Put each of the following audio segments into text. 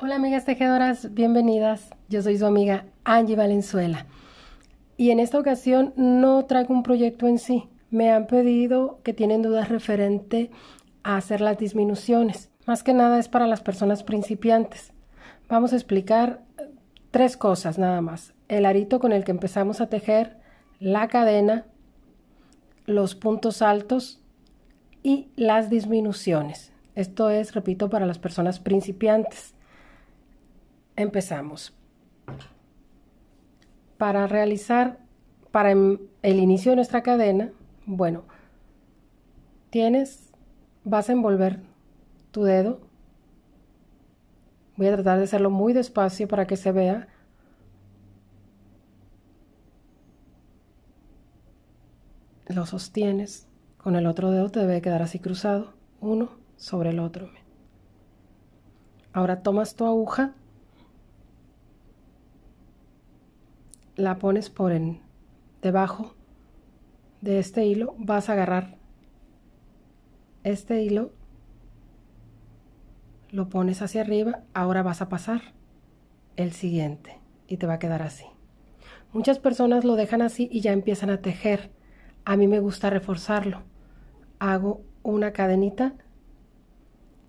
Hola amigas tejedoras, bienvenidas. Yo soy su amiga Angie Valenzuela. Y en esta ocasión no traigo un proyecto en sí. Me han pedido que tienen dudas referente a hacer las disminuciones. Más que nada es para las personas principiantes. Vamos a explicar eh, tres cosas nada más. El arito con el que empezamos a tejer, la cadena, los puntos altos y las disminuciones. Esto es, repito, para las personas principiantes. Empezamos. Para realizar, para em, el inicio de nuestra cadena, bueno, tienes, vas a envolver tu dedo. Voy a tratar de hacerlo muy despacio para que se vea. Lo sostienes. Con el otro dedo te debe quedar así cruzado, uno sobre el otro. Ahora tomas tu aguja la pones por en debajo de este hilo vas a agarrar este hilo lo pones hacia arriba ahora vas a pasar el siguiente y te va a quedar así muchas personas lo dejan así y ya empiezan a tejer a mí me gusta reforzarlo hago una cadenita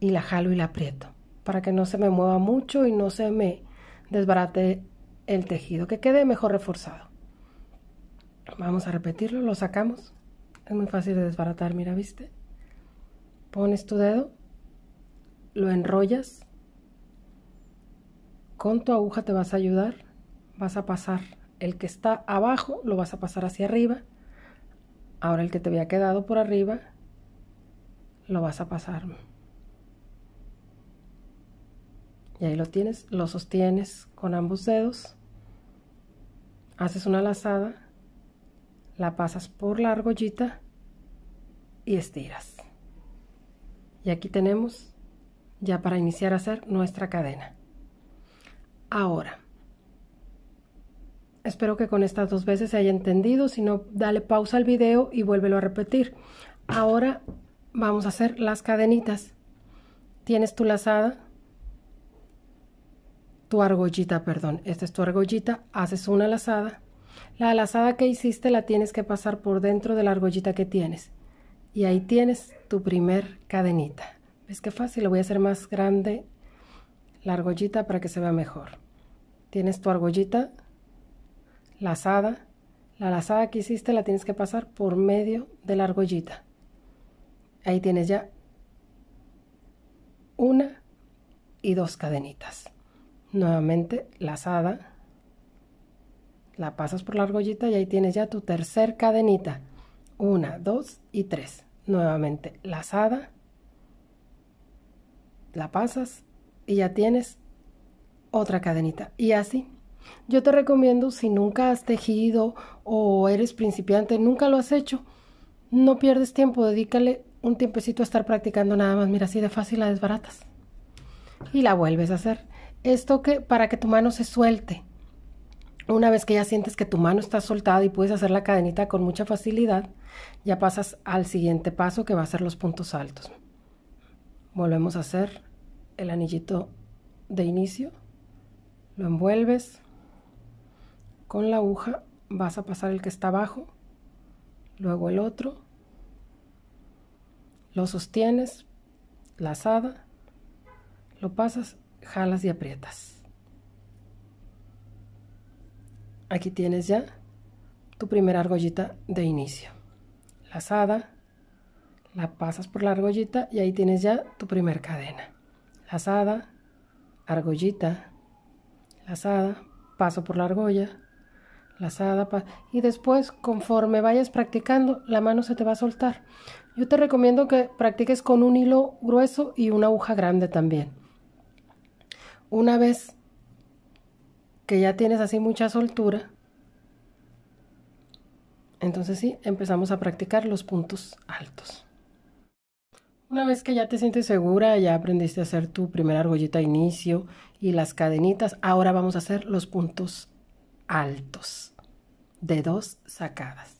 y la jalo y la aprieto para que no se me mueva mucho y no se me desbarate el tejido que quede mejor reforzado. Vamos a repetirlo, lo sacamos. Es muy fácil de desbaratar, mira, viste. Pones tu dedo, lo enrollas. Con tu aguja te vas a ayudar, vas a pasar el que está abajo, lo vas a pasar hacia arriba. Ahora el que te había quedado por arriba, lo vas a pasar. Y ahí lo tienes, lo sostienes con ambos dedos haces una lazada, la pasas por la argollita y estiras. Y aquí tenemos ya para iniciar a hacer nuestra cadena. Ahora, espero que con estas dos veces se haya entendido, si no, dale pausa al video y vuélvelo a repetir. Ahora vamos a hacer las cadenitas. Tienes tu lazada, tu argollita, perdón, esta es tu argollita, haces una lazada. La lazada que hiciste la tienes que pasar por dentro de la argollita que tienes. Y ahí tienes tu primer cadenita. ¿Ves qué fácil? Le voy a hacer más grande la argollita para que se vea mejor. Tienes tu argollita lazada. La lazada que hiciste la tienes que pasar por medio de la argollita. Ahí tienes ya una y dos cadenitas. Nuevamente, lazada. La pasas por la argollita y ahí tienes ya tu tercer cadenita. Una, dos y tres. Nuevamente, lazada. La pasas y ya tienes otra cadenita. Y así. Yo te recomiendo, si nunca has tejido o eres principiante, nunca lo has hecho, no pierdes tiempo, dedícale un tiempecito a estar practicando nada más. Mira, así de fácil la desbaratas. Y la vuelves a hacer esto que, para que tu mano se suelte. Una vez que ya sientes que tu mano está soltada y puedes hacer la cadenita con mucha facilidad, ya pasas al siguiente paso que va a ser los puntos altos. Volvemos a hacer el anillito de inicio, lo envuelves con la aguja, vas a pasar el que está abajo, luego el otro, lo sostienes, lazada, lo pasas jalas y aprietas. Aquí tienes ya tu primera argollita de inicio. Lazada, la pasas por la argollita y ahí tienes ya tu primer cadena. Lazada, argollita, lazada, paso por la argolla, lazada, y después conforme vayas practicando la mano se te va a soltar. Yo te recomiendo que practiques con un hilo grueso y una aguja grande también una vez que ya tienes así mucha soltura, entonces sí, empezamos a practicar los puntos altos. Una vez que ya te sientes segura, ya aprendiste a hacer tu primera argollita inicio y las cadenitas, ahora vamos a hacer los puntos altos de dos sacadas.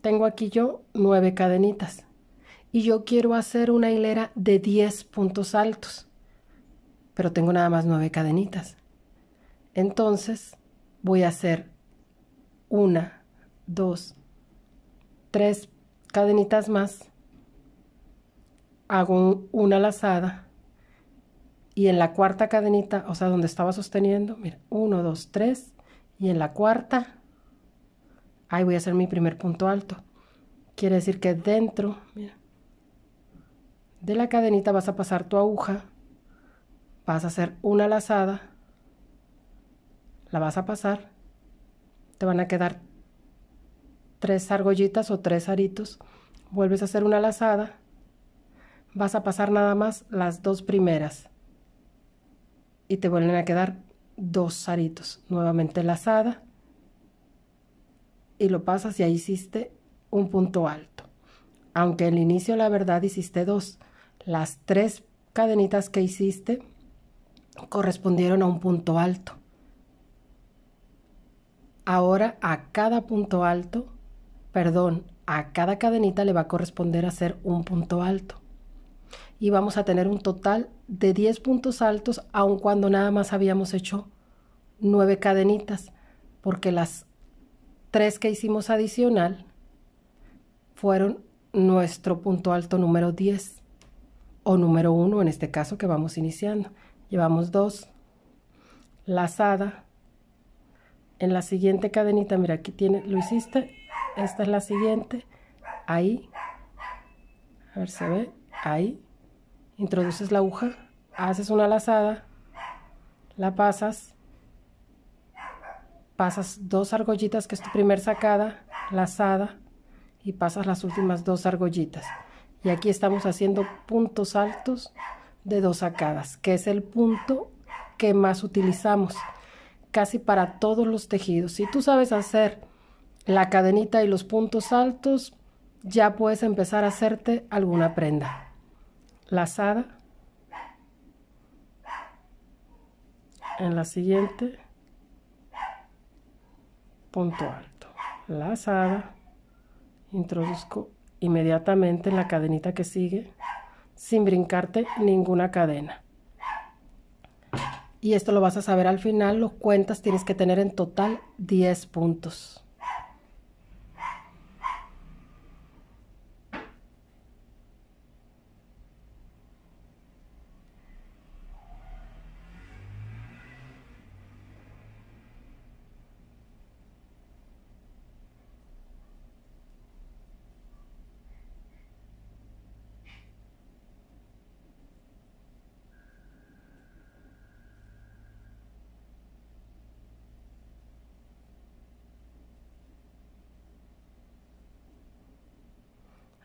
Tengo aquí yo nueve cadenitas y yo quiero hacer una hilera de 10 puntos altos pero tengo nada más nueve cadenitas. Entonces voy a hacer una, dos, tres cadenitas más, hago una lazada y en la cuarta cadenita, o sea, donde estaba sosteniendo, mira, uno, dos, tres, y en la cuarta, ahí voy a hacer mi primer punto alto. Quiere decir que dentro, de la cadenita vas a pasar tu aguja vas a hacer una lazada, la vas a pasar, te van a quedar tres argollitas o tres aritos, vuelves a hacer una lazada, vas a pasar nada más las dos primeras y te vuelven a quedar dos aritos, nuevamente lazada y lo pasas y ahí hiciste un punto alto. Aunque el inicio la verdad hiciste dos, las tres cadenitas que hiciste correspondieron a un punto alto. Ahora a cada punto alto, perdón, a cada cadenita le va a corresponder hacer un punto alto. Y vamos a tener un total de 10 puntos altos, aun cuando nada más habíamos hecho nueve cadenitas, porque las tres que hicimos adicional fueron nuestro punto alto número 10 o número 1 en este caso que vamos iniciando llevamos dos, lazada, en la siguiente cadenita, mira aquí tiene, lo hiciste, esta es la siguiente, ahí, a ver se ve, ahí, introduces la aguja, haces una lazada, la pasas, pasas dos argollitas, que es tu primer sacada, lazada, y pasas las últimas dos argollitas. Y aquí estamos haciendo puntos altos de dos sacadas, que es el punto que más utilizamos casi para todos los tejidos. Si tú sabes hacer la cadenita y los puntos altos, ya puedes empezar a hacerte alguna prenda. Lazada. En la siguiente, punto alto. Lazada. Introduzco inmediatamente en la cadenita que sigue sin brincarte ninguna cadena. Y esto lo vas a saber al final, los cuentas tienes que tener en total 10 puntos.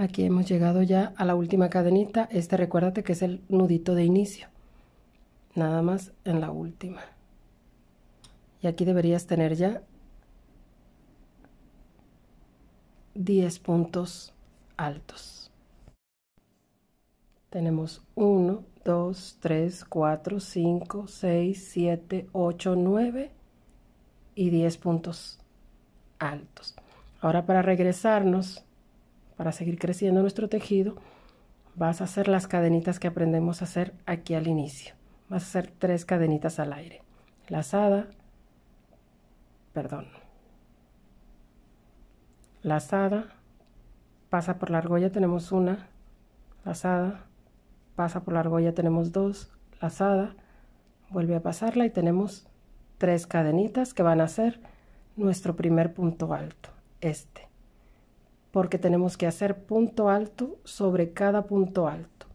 Aquí hemos llegado ya a la última cadenita. Este recuérdate que es el nudito de inicio. Nada más en la última. Y aquí deberías tener ya 10 puntos altos. Tenemos 1, 2, 3, 4, 5, 6, 7, 8, 9 y 10 puntos altos. Ahora para regresarnos para seguir creciendo nuestro tejido, vas a hacer las cadenitas que aprendemos a hacer aquí al inicio. Vas a hacer tres cadenitas al aire. Lazada, perdón. Lazada, pasa por la argolla, tenemos una. Lazada, pasa por la argolla, tenemos dos. Lazada, vuelve a pasarla y tenemos tres cadenitas que van a ser nuestro primer punto alto, este porque tenemos que hacer punto alto sobre cada punto alto.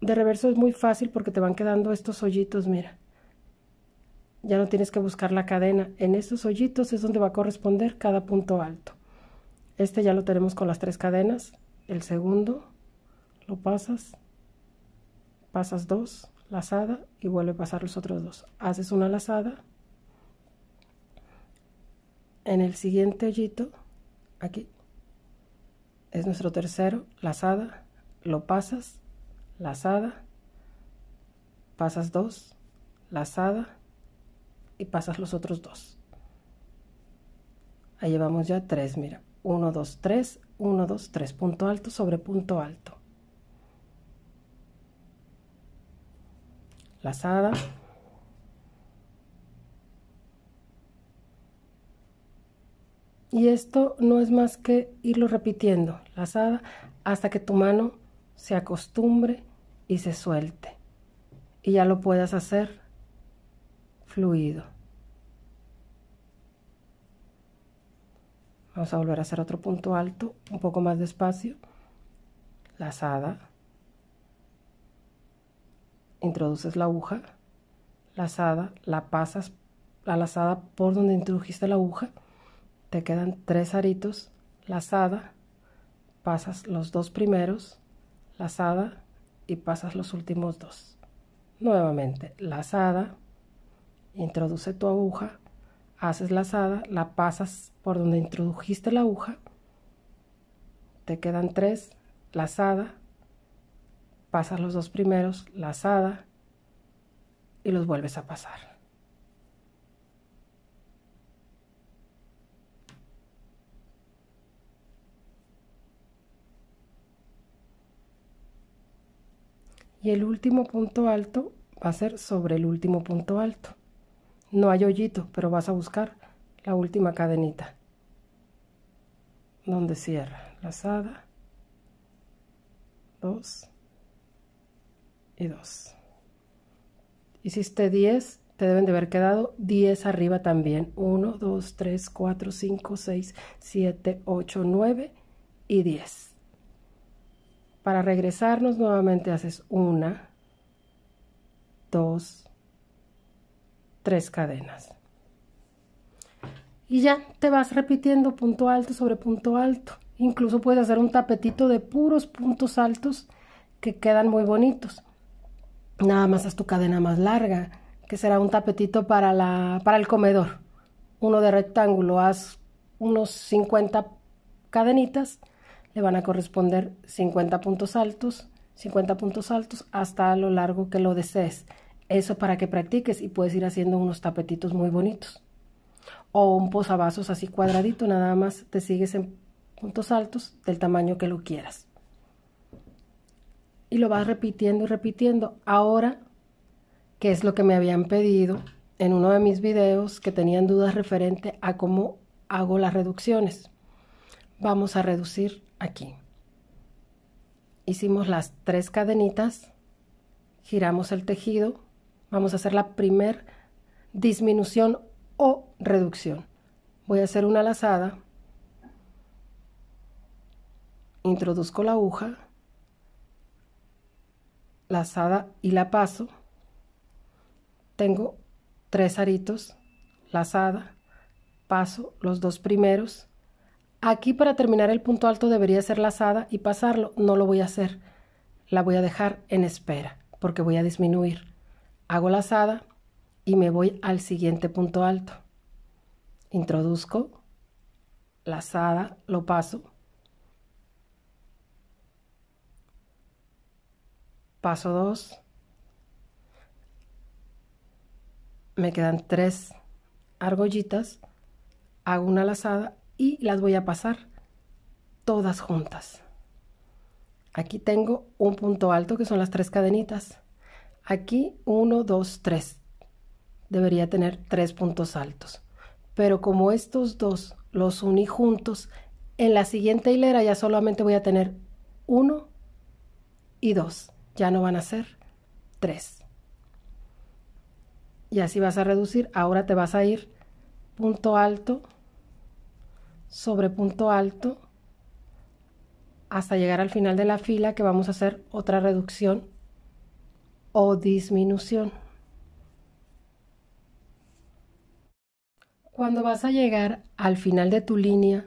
De reverso es muy fácil porque te van quedando estos hoyitos, mira. Ya no tienes que buscar la cadena. En estos hoyitos es donde va a corresponder cada punto alto. Este ya lo tenemos con las tres cadenas. El segundo lo pasas, pasas dos, lazada y vuelve a pasar los otros dos. Haces una lazada. En el siguiente hoyito, aquí es nuestro tercero, lazada, lo pasas, lazada, pasas dos, lazada y pasas los otros dos. Ahí llevamos ya tres, mira, uno, dos, tres, uno, dos, tres, punto alto sobre punto alto. Lazada, Y esto no es más que irlo repitiendo, lazada, hasta que tu mano se acostumbre y se suelte. Y ya lo puedas hacer fluido. Vamos a volver a hacer otro punto alto, un poco más despacio. Lazada. Introduces la aguja. Lazada. La pasas la lazada por donde introdujiste la aguja te quedan tres aritos, lazada, pasas los dos primeros, lazada y pasas los últimos dos. Nuevamente, lazada, introduce tu aguja, haces lazada, la pasas por donde introdujiste la aguja, te quedan tres, lazada, pasas los dos primeros, lazada y los vuelves a pasar. y el último punto alto va a ser sobre el último punto alto. No hay hoyito, pero vas a buscar la última cadenita donde cierra lazada 2 y 2 hiciste 10 te deben de haber quedado 10 arriba también 1 2 3 4 5 6 7 8 9 y 10 para regresarnos nuevamente haces una, dos, tres cadenas. Y ya te vas repitiendo punto alto sobre punto alto. Incluso puedes hacer un tapetito de puros puntos altos que quedan muy bonitos. Nada más haz tu cadena más larga, que será un tapetito para, la, para el comedor. Uno de rectángulo, haz unos 50 cadenitas le van a corresponder 50 puntos altos, 50 puntos altos hasta lo largo que lo desees. Eso para que practiques y puedes ir haciendo unos tapetitos muy bonitos. O un posavasos así cuadradito, nada más te sigues en puntos altos del tamaño que lo quieras. Y lo vas repitiendo y repitiendo. Ahora, que es lo que me habían pedido en uno de mis videos que tenían dudas referente a cómo hago las reducciones. Vamos a reducir aquí. Hicimos las tres cadenitas, giramos el tejido, vamos a hacer la primer disminución o reducción. Voy a hacer una lazada, introduzco la aguja, lazada y la paso. Tengo tres aritos, lazada, paso los dos primeros, Aquí para terminar el punto alto debería ser lazada y pasarlo. No lo voy a hacer. La voy a dejar en espera porque voy a disminuir. Hago lazada y me voy al siguiente punto alto. Introduzco, lazada, lo paso. Paso 2. Me quedan tres argollitas. Hago una lazada y las voy a pasar todas juntas. Aquí tengo un punto alto que son las tres cadenitas. Aquí 1, 2, 3. Debería tener tres puntos altos. Pero como estos dos los uní juntos, en la siguiente hilera ya solamente voy a tener 1 y 2. Ya no van a ser 3. Y así vas a reducir. Ahora te vas a ir punto alto, sobre punto alto hasta llegar al final de la fila que vamos a hacer otra reducción o disminución. Cuando vas a llegar al final de tu línea,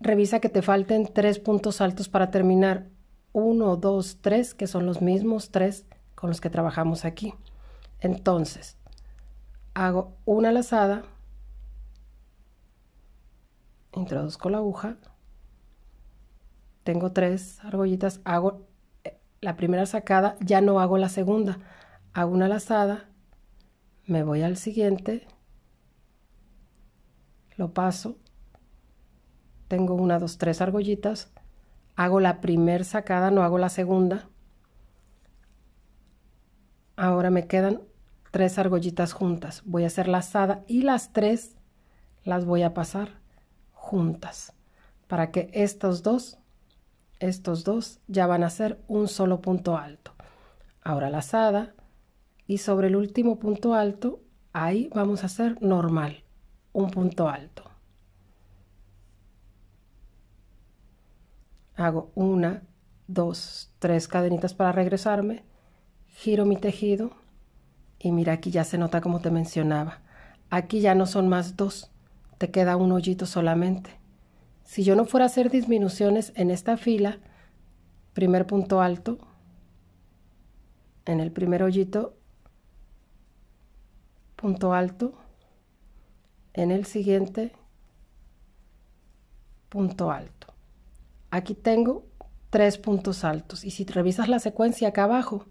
revisa que te falten tres puntos altos para terminar. Uno, dos, tres, que son los mismos tres con los que trabajamos aquí. Entonces, hago una lazada, introduzco la aguja, tengo tres argollitas, hago eh, la primera sacada, ya no hago la segunda, hago una lazada, me voy al siguiente, lo paso, tengo una, dos, tres argollitas, hago la primera sacada, no hago la segunda, ahora me quedan tres argollitas juntas, voy a hacer lazada y las tres las voy a pasar juntas, para que estos dos, estos dos ya van a ser un solo punto alto. Ahora lazada y sobre el último punto alto, ahí vamos a hacer normal, un punto alto. Hago una, dos, tres cadenitas para regresarme, giro mi tejido y mira aquí ya se nota como te mencionaba. Aquí ya no son más dos, te queda un hoyito solamente. Si yo no fuera a hacer disminuciones en esta fila, primer punto alto, en el primer hoyito, punto alto, en el siguiente, punto alto. Aquí tengo tres puntos altos y si revisas la secuencia acá abajo,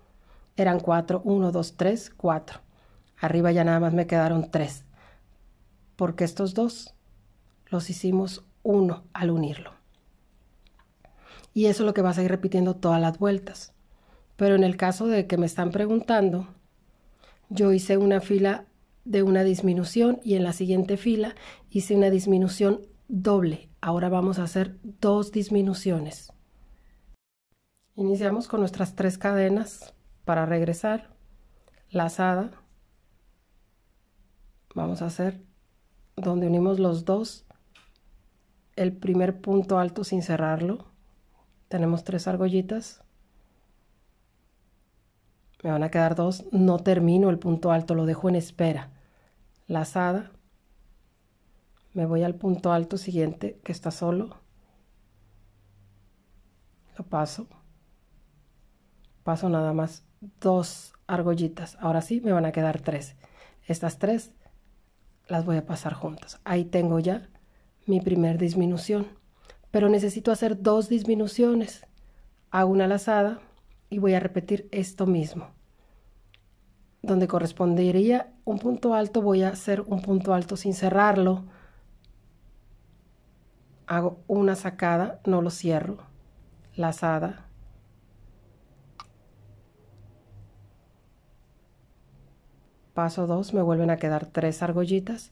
eran cuatro, uno, dos, tres, cuatro. Arriba ya nada más me quedaron tres porque estos dos los hicimos uno al unirlo. Y eso es lo que vas a ir repitiendo todas las vueltas. Pero en el caso de que me están preguntando, yo hice una fila de una disminución y en la siguiente fila hice una disminución doble. Ahora vamos a hacer dos disminuciones. Iniciamos con nuestras tres cadenas para regresar, lazada. Vamos a hacer donde unimos los dos, el primer punto alto sin cerrarlo. Tenemos tres argollitas. Me van a quedar dos. No termino el punto alto, lo dejo en espera. Lazada. Me voy al punto alto siguiente que está solo. Lo paso. Paso nada más dos argollitas. Ahora sí, me van a quedar tres. Estas tres las voy a pasar juntas. Ahí tengo ya mi primer disminución. Pero necesito hacer dos disminuciones. Hago una lazada y voy a repetir esto mismo. Donde correspondería un punto alto, voy a hacer un punto alto sin cerrarlo. Hago una sacada, no lo cierro. Lazada, Paso 2 me vuelven a quedar tres argollitas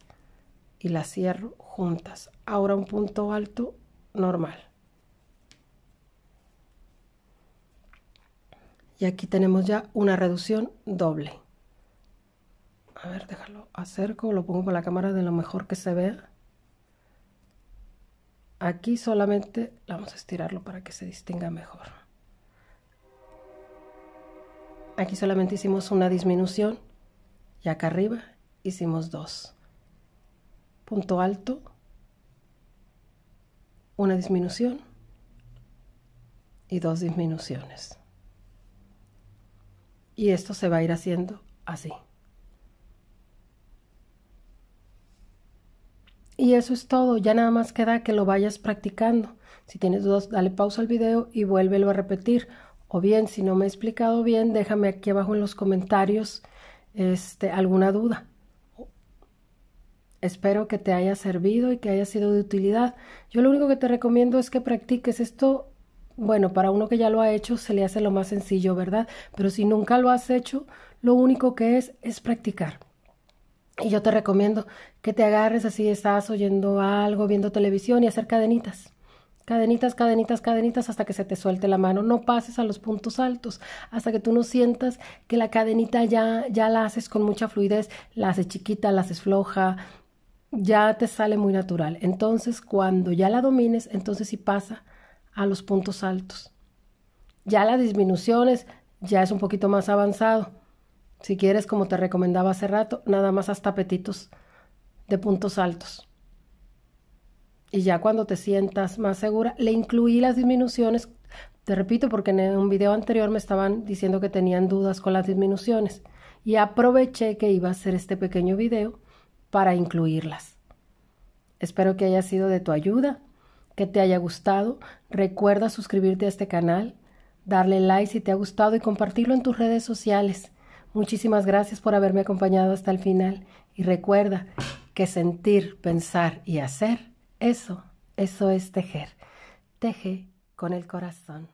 y las cierro juntas. Ahora un punto alto normal. Y aquí tenemos ya una reducción doble. A ver, déjalo acerco, lo pongo con la cámara de lo mejor que se vea. Aquí solamente vamos a estirarlo para que se distinga mejor. Aquí solamente hicimos una disminución y acá arriba hicimos dos. Punto alto, una disminución y dos disminuciones. Y esto se va a ir haciendo así. Y eso es todo, ya nada más queda que lo vayas practicando. Si tienes dudas, dale pausa al video y vuélvelo a repetir. O bien, si no me he explicado bien, déjame aquí abajo en los comentarios este, alguna duda. Espero que te haya servido y que haya sido de utilidad. Yo lo único que te recomiendo es que practiques esto. Bueno, para uno que ya lo ha hecho se le hace lo más sencillo, ¿verdad? Pero si nunca lo has hecho, lo único que es es practicar. Y yo te recomiendo que te agarres así, estás oyendo algo, viendo televisión y hacer cadenitas. Cadenitas, cadenitas, cadenitas hasta que se te suelte la mano. No pases a los puntos altos hasta que tú no sientas que la cadenita ya, ya la haces con mucha fluidez, la haces chiquita, la haces floja, ya te sale muy natural. Entonces, cuando ya la domines, entonces sí pasa a los puntos altos. Ya las disminuciones ya es un poquito más avanzado. Si quieres, como te recomendaba hace rato, nada más hasta apetitos de puntos altos. Y ya cuando te sientas más segura, le incluí las disminuciones, te repito, porque en un video anterior me estaban diciendo que tenían dudas con las disminuciones. Y aproveché que iba a hacer este pequeño video para incluirlas. Espero que haya sido de tu ayuda, que te haya gustado. Recuerda suscribirte a este canal, darle like si te ha gustado y compartirlo en tus redes sociales. Muchísimas gracias por haberme acompañado hasta el final y recuerda que sentir, pensar y hacer eso, eso es tejer. Teje con el corazón.